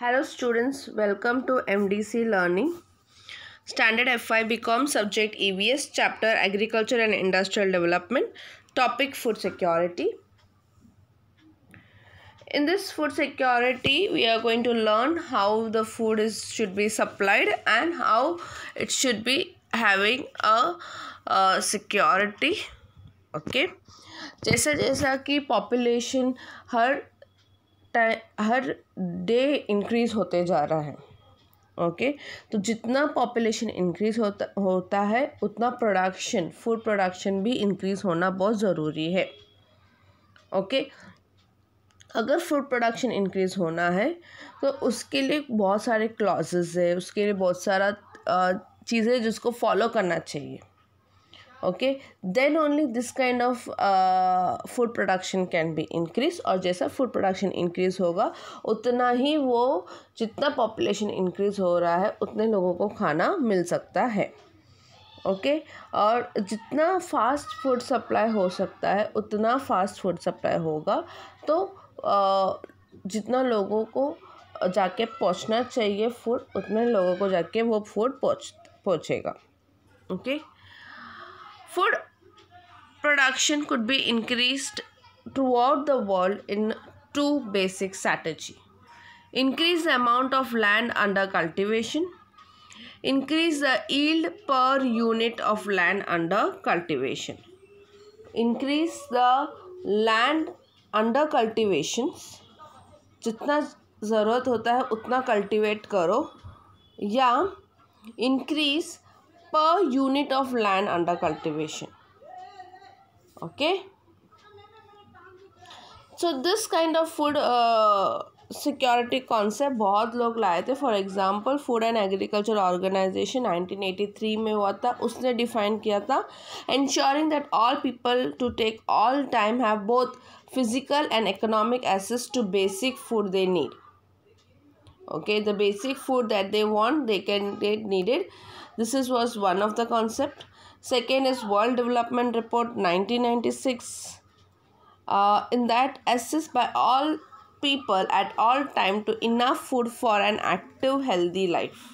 Hello students, welcome to MDC Learning. Standard FI Become subject EVS. chapter Agriculture and Industrial Development topic Food Security. In this food security, we are going to learn how the food is should be supplied and how it should be having a, a security. Okay. जैसा जैसा कि population हर हर day increase होते जा रहा है okay तो जितना पॉपुलेशन इंक्रीज़ होता होता है उतना प्रोडक्शन फूड प्रोडक्शन भी इंक्रीज़ होना बहुत ज़रूरी है ओके अगर फूड प्रोडक्शन इंक्रीज़ होना है तो उसके लिए बहुत सारे क्लॉजेज है उसके लिए बहुत सारा चीज़ें जिसको फॉलो करना चाहिए okay then only this kind of food production can be increase और जैसा फ़ूड प्रोडक्शन इंक्रीज़ होगा उतना ही वो जितना पॉपुलेशन इंक्रीज़ हो रहा है उतने लोगों को खाना मिल सकता है ओके okay? और जितना फास्ट फूड सप्लाई हो सकता है उतना फास्ट फूड सप्लाई होगा तो uh, जितना लोगों को जाके पहुंचना चाहिए फूड उतने लोगों को जाके वो फूड पहुंच पहुंचेगा okay okay? Food production could be increased throughout the world in two basic strategy. Increase the amount of land under cultivation. Increase the yield per unit of land under cultivation. Increase the land under cultivation जितना ज़रूरत होता है उतना cultivate करो या increase per unit of land under cultivation okay so this kind of food security uh, concept बहुत लोग लाए थे for example food and agriculture organization 1983 में हुआ था उसने डिफाइन किया था ensuring that all people to take all time have both physical and economic access to basic food they need okay the basic food that they want they can get needed This is, was one of the concept. Second is World Development Report 1996. Uh, in that, assist by all people at all time to enough food for an active healthy life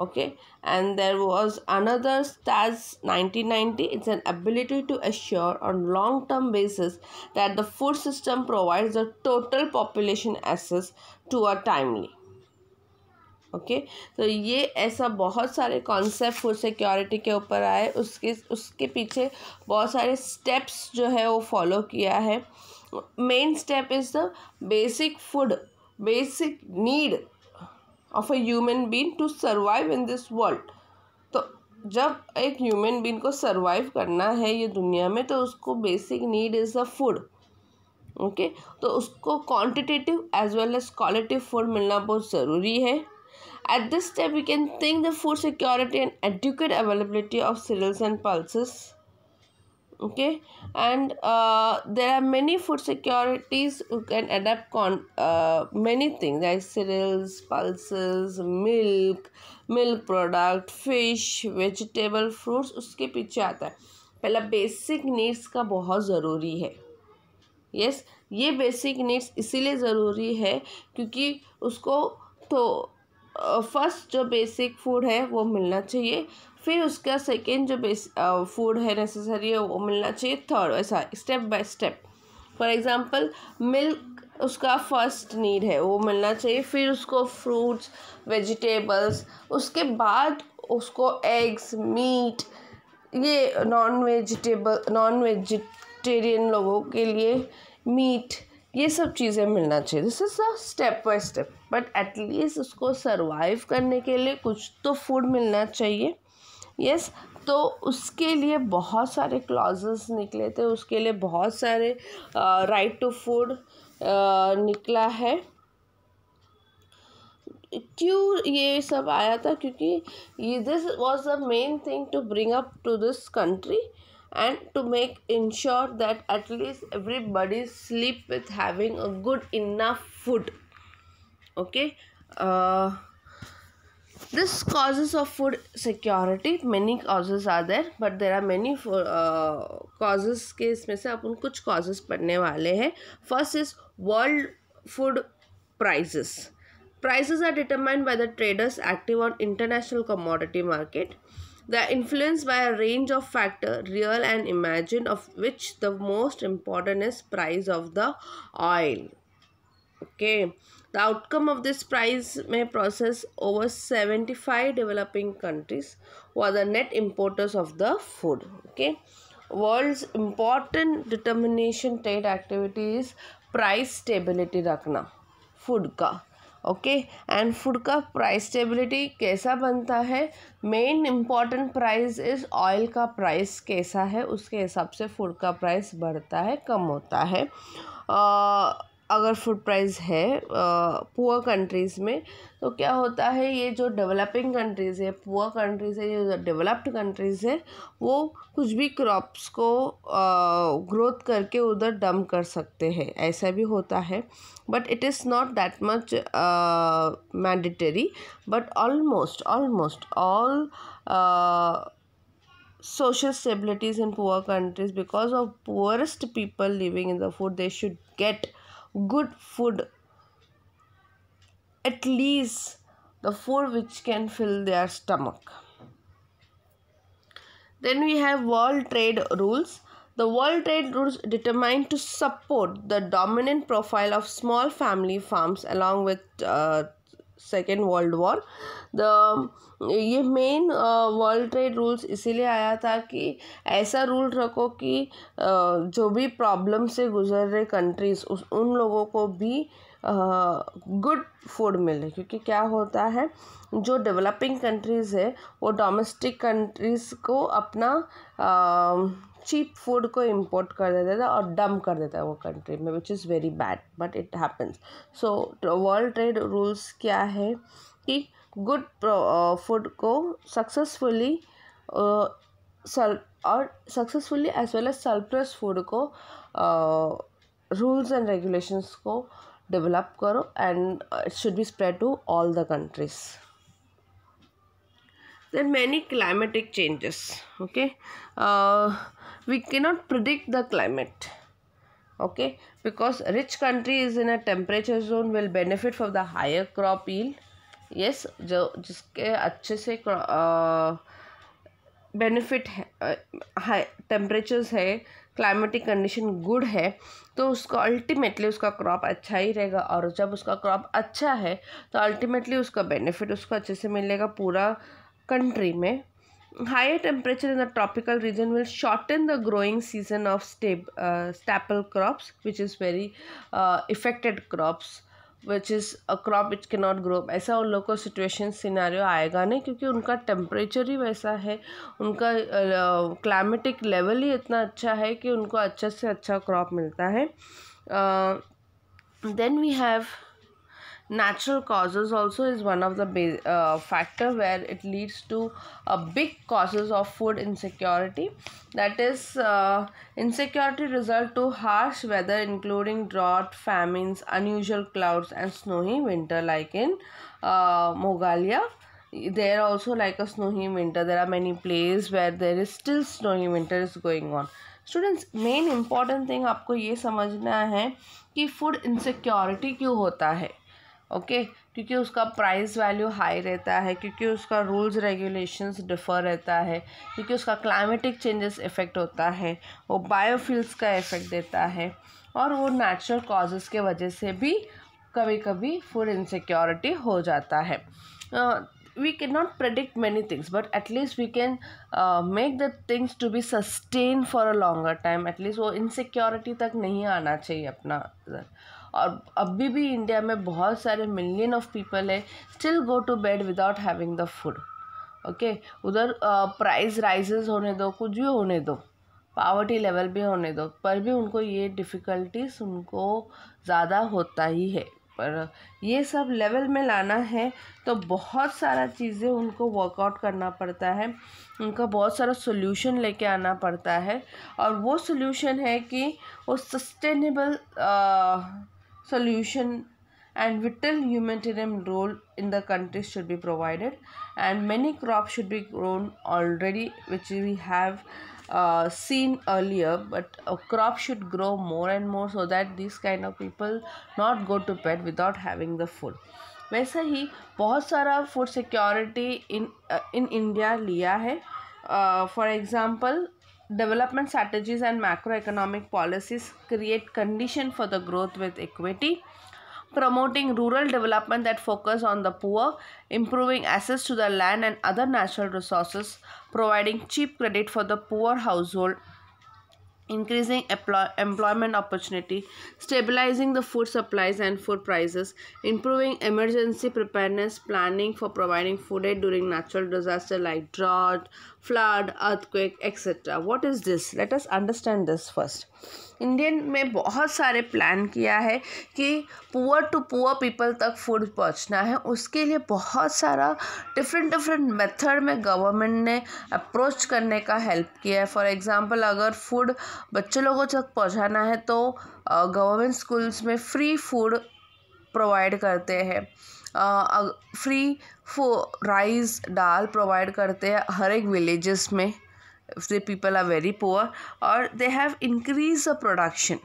okay and there was another stats 1990 it's an ability to assure on long term basis that the food system provides the total population access to a timely okay तो ये ऐसा बहुत सारे concept food security के ऊपर आए उसके उसके पीछे बहुत सारे स्टेप्स जो है वो फॉलो किया है main step is the basic food basic need of a human being to survive in this world तो जब एक ह्यूमन बीन को सर्वाइव करना है ये दुनिया में तो उसको basic need is the food okay तो उसको quantitative as well as quality food मिलना बहुत ज़रूरी है At this step, we can think the food security and adequate availability of cereals and pulses. Okay, and uh, there are many food securities who can adapt con uh, many things like cereals, pulses, milk, milk product, fish, vegetable, fruits उसके पीछे आता है पहला basic needs का बहुत ज़रूरी है yes yes, ये बेसिक नीड्स इसीलिए ज़रूरी है क्योंकि उसको तो फर्स्ट जो बेसिक फूड है वो मिलना चाहिए फिर उसका सेकेंड जो बेस फूड है नेसेसरी है वो मिलना चाहिए थर्ड ऐसा step by step for example milk उसका फर्स्ट नीड है वो मिलना चाहिए फिर उसको फ्रूट्स वेजिटेबल्स उसके बाद उसको एग्स मीट ये नॉन वेजिटेबल नॉन वेजिटेरियन लोगों के लिए मीट ये सब चीज़ें मिलना चाहिए this is a step by step but at least उसको सर्वाइव करने के लिए कुछ तो फूड मिलना चाहिए यस yes, तो उसके लिए बहुत सारे क्लॉजेस निकले थे उसके लिए बहुत सारे राइट टू फूड निकला है क्यों ये सब आया था क्योंकि ये this was the main thing to bring up to this country and to make ensure that at least everybody sleep with having a good enough food okay uh, this causes of food security many causes are there but there are many uh, causes ke isme se apun kuch causes padne wale हैं first is world food prices prices are determined by the traders active on international commodity market uh, They are influenced by a range of factors, real and imagined, of which the most important is price of the oil. Okay. The outcome of this price may process over 75 developing countries who are the net importers of the food. Okay. World's important determination trade activity is price stability Rakna food ka. Okay and food का price stability कैसा बनता है main important price is oil का price कैसा है उसके हिसाब से फूड का प्राइस बढ़ता है कम होता है अगर फूड प्राइस है पुअर कंट्रीज़ में तो क्या होता है ये जो डेवलपिंग कंट्रीज़ है पुअर कंट्रीज़ है जो डेवलप्ड कंट्रीज़ है वो कुछ भी क्रॉप्स को ग्रोथ करके उधर डम कर सकते हैं ऐसा भी होता है but it is not that much mandatory but almost almost all social stabilities in poor countries because of poorest people living in the food they should get good food at least the food which can fill their stomach then we have world trade rules the world trade rules determined to support the dominant profile of small family farms along with uh, second world war the ये main world trade rules इसीलिए आया था कि ऐसा rule रखो कि जो भी प्रॉब्लम से गुजर रहे कंट्रीज उस उन लोगों को भी गुड फूड मिले क्योंकि क्या होता है जो डेवलपिंग कंट्रीज़ है वो डोमेस्टिक कंट्रीज़ को अपना चीप फूड को इम्पोर्ट कर देता था और डम कर देता है वो कंट्री में which is very bad but it happens so world trade rules क्या है कि गुड फूड uh, को सक्सेसफुली सल uh, और successfully as well as surplus food को रूल्स एंड रेगुलेशंस को डेवलप करो and it should be spread to all the countries there many climatic changes okay we cannot predict the climate okay because rich country is in a temperature zone will benefit from the higher crop yield yes जो जिसके अच्छे से benefit है high temperatures है climatic condition good है तो उसको ultimately उसका क्रॉप अच्छा ही रहेगा और जब उसका क्रॉप अच्छा है तो अल्टीमेटली उसका बेनिफिट उसको अच्छे से मिलेगा पूरा कंट्री में Higher temperature in the tropical region will shorten the growing season of stab, uh, staple crops, which is very uh, affected crops. Which is a crop which के नॉट ग्रो ऐसा उन लोग को सिचुएशन सिनारियो आएगा नहीं क्योंकि उनका temperature ही वैसा है उनका क्लाइमेटिक uh, लेवल ही इतना अच्छा है कि उनको अच्छा से अच्छा क्रॉप मिलता है then we have natural causes also is one of the uh, factor where it leads to a big causes of food insecurity that is uh, insecurity result to harsh weather including drought famines unusual clouds and snowy winter like in uh, Mogalia there also like a snowy winter there are many places where there is still snowy winter is going on students main important thing आपको ये समझना है कि food insecurity क्यों होता है okay क्योंकि उसका प्राइस वैल्यू हाई रहता है क्योंकि उसका रूल्स रेगुलेशंस डिफ़र रहता है क्योंकि उसका क्लाइमेटिक चेंजेस इफ़ेक्ट होता है वो बायोफिल्स का इफ़ेक्ट देता है और वो नेचुरल कॉजेज़ के वजह से भी कभी कभी फूड इनसिक्योरिटी हो जाता है we cannot predict many things but at least we can uh, make the things to be sustained for a longer time at least वो insecurity तक नहीं आना चाहिए अपना और अभी भी इंडिया में बहुत सारे मिलियन ऑफ पीपल है still go to bed without having the food okay उधर प्राइस राइजेस होने दो कुछ भी होने दो पावर्टी लेवल भी होने दो पर भी उनको ये डिफ़िकल्टीज उनको ज़्यादा होता ही है पर ये सब लेवल में लाना है तो बहुत सारा चीज़ें उनको वर्कआउट करना पड़ता है उनका बहुत सारा सोल्यूशन लेके आना पड़ता है और वो सोल्यूशन है कि वो sustainable solution and vital humanitarian role in the country should be provided and many crops should be grown already which we have uh, seen earlier but a uh, crop should grow more and more so that these kind of people not go to bed without having the food वैसे ही बहुत सारा food security in in India लिया है for uh, example Development strategies and macroeconomic policies create condition for the growth with equity. Promoting rural development that focus on the poor, improving access to the land and other natural resources, providing cheap credit for the poor household increasing employment opportunity, stabilizing the food supplies and food prices, improving emergency preparedness planning for providing food aid during natural disaster like drought, flood, earthquake, etc. What is this? Let us understand this first. Indian में बहुत सारे plan किया है कि poor to poor people तक food पहुंचना है उसके लिए बहुत सारा डिफरेंट डिफरेंट मेथड में गवर्नमेंट ने अप्रोच करने का हेल्प किया है फॉर एग्जांपल अगर फूड बच्चे लोगों तक पहुंचाना है तो गवर्नमेंट स्कूल्स में फ्री फूड प्रोवाइड करते हैं फ्री फो राइस दाल प्रोवाइड करते हैं हर एक विलेजेस में the people are very poor और they have increase the production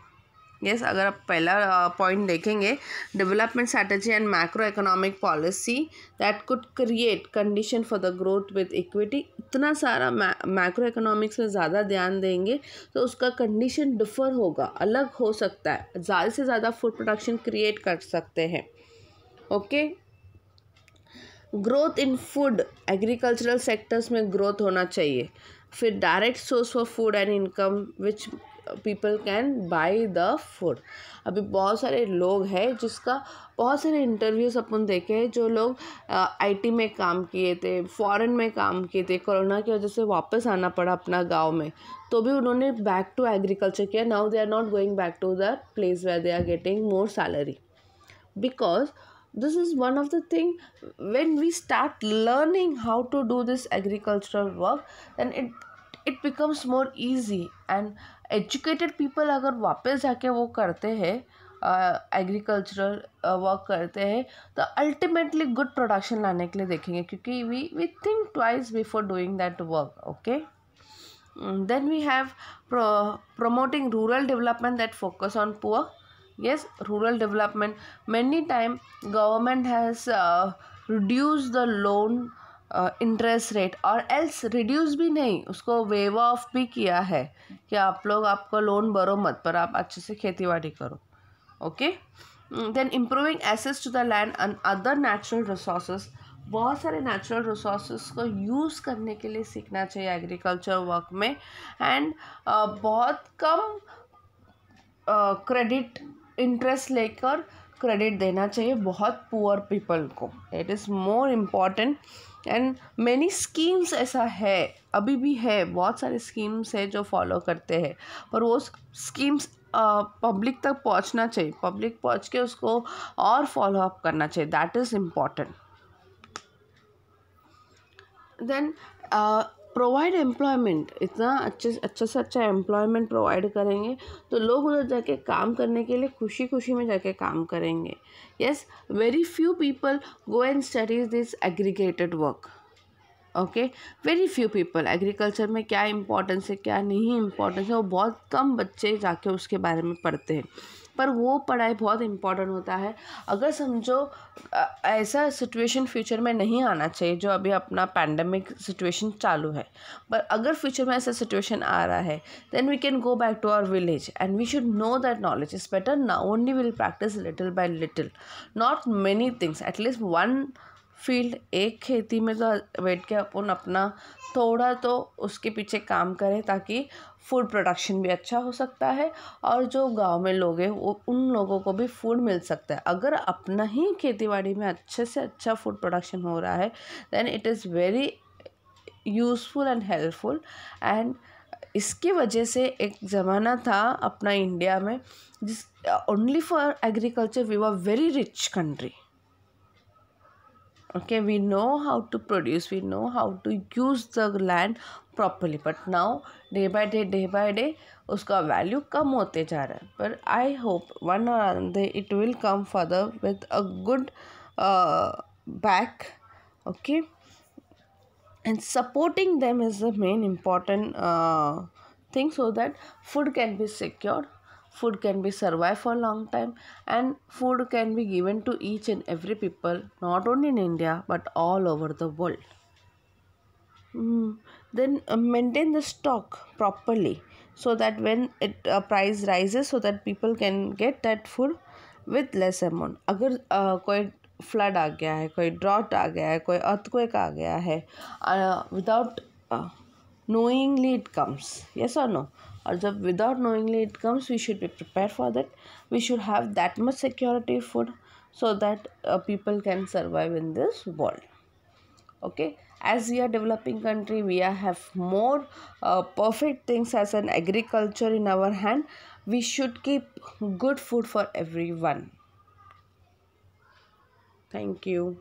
yes अगर आप पहला पॉइंट uh, देखेंगे development strategy and macro economic policy that could create condition for the growth with equity इतना सारा मैक्रो इकोनॉमिक्स में ज़्यादा ध्यान देंगे तो उसका कंडीशन डिफर होगा अलग हो सकता है ज़्यादा से ज़्यादा फूड प्रोडक्शन क्रिएट कर सकते हैं okay growth in food agricultural sectors में ग्रोथ होना चाहिए फिर direct source for food and income which people can buy the food अभी बहुत सारे लोग हैं जिसका बहुत सारे इंटरव्यूज अपन देखे हैं जो लोग आईटी में काम किए थे फॉरेन में काम किए थे कोरोना की वजह से वापस आना पड़ा अपना गांव में तो भी उन्होंने बैक टू एग्रीकल्चर किया now they are not going back to the place where they are getting more salary because this is one of the thing when we start learning how to do this agricultural work and it it becomes more easy and educated people अगर वापस जाके वो करते हैं agricultural work करते हैं तो ultimately good production लाने के लिए देखेंगे क्योंकि we we think twice before doing that work okay then we have promoting rural development that focus on poor yes rural development many time government has reduce the loan interest rate और else reduce भी नहीं उसको wave of भी किया है कि आप लोग आपको लोन भरो मत पर आप अच्छे से खेती बाड़ी करो okay then improving access to the land and other natural resource बहुत सारे नेचुरल रिसोर्स को यूज़ करने के लिए सीखना चाहिए एग्रीकल्चर वर्क में एंड uh, बहुत कम क्रेडिट uh, इंटरेस्ट लेकर क्रेडिट देना चाहिए बहुत पुअर पीपल को it is more important and many schemes ऐसा है अभी भी है बहुत सारे स्कीम्स है जो फॉलो करते हैं पर वो स्कीम्स पब्लिक तक पहुंचना चाहिए पब्लिक पहुंच के उसको और फॉलो अप करना चाहिए that is important then provide employment इतना अच्छे अच्छे से अच्छा एम्प्लॉयमेंट प्रोवाइड करेंगे तो लोग उधर जाके काम करने के लिए खुशी खुशी में जाके काम करेंगे yes very few people go and studies this aggregated work okay very few people agriculture में क्या इम्पोर्टेंस है क्या नहीं इम्पोर्टेंस है वो बहुत कम बच्चे जाके उसके बारे में पढ़ते हैं पर वो पढ़ाई बहुत इम्पॉर्टेंट होता है अगर समझो ऐसा सिचुएशन फ्यूचर में नहीं आना चाहिए जो अभी अपना पैंडमिक सिचुएशन चालू है पर अगर फ्यूचर में ऐसा सिचुएशन आ रहा है then we can go back to our village and we should know that knowledge is better ना only will practice little by little not many things at least one field एक खेती में तो बैठ के अपन अपना थोड़ा तो उसके पीछे काम करें ताकि फूड प्रोडक्शन भी अच्छा हो सकता है और जो गांव में लोग हैं वो उन लोगों को भी फूड मिल सकता है अगर अपना ही खेती बाड़ी में अच्छे से अच्छा फूड प्रोडक्शन हो रहा है then it is very useful and helpful and इसकी वजह से एक ज़माना था अपना इंडिया में जिस only for agriculture we were very rich country okay we know how to produce we know how to use the land properly but now day by day day by day uska value kam hote but i hope one or another it will come further with a good uh, back okay and supporting them is the main important uh, thing so that food can be secured food can be survived for a long time and food can be given to each and every people not only in india but all over the world mm. then uh, maintain the stock properly so that when it uh, price rises so that people can get that food with less amount अगर uh, कोई flood आ गया है कोई drought आ गया है कोई earthquake आ गया है without knowingly it comes yes or no or the without knowingly it comes we should be prepared for that we should have that much security food so that uh, people can survive in this world okay as we are developing country we are have more uh, perfect things as an agriculture in our hand we should keep good food for everyone thank you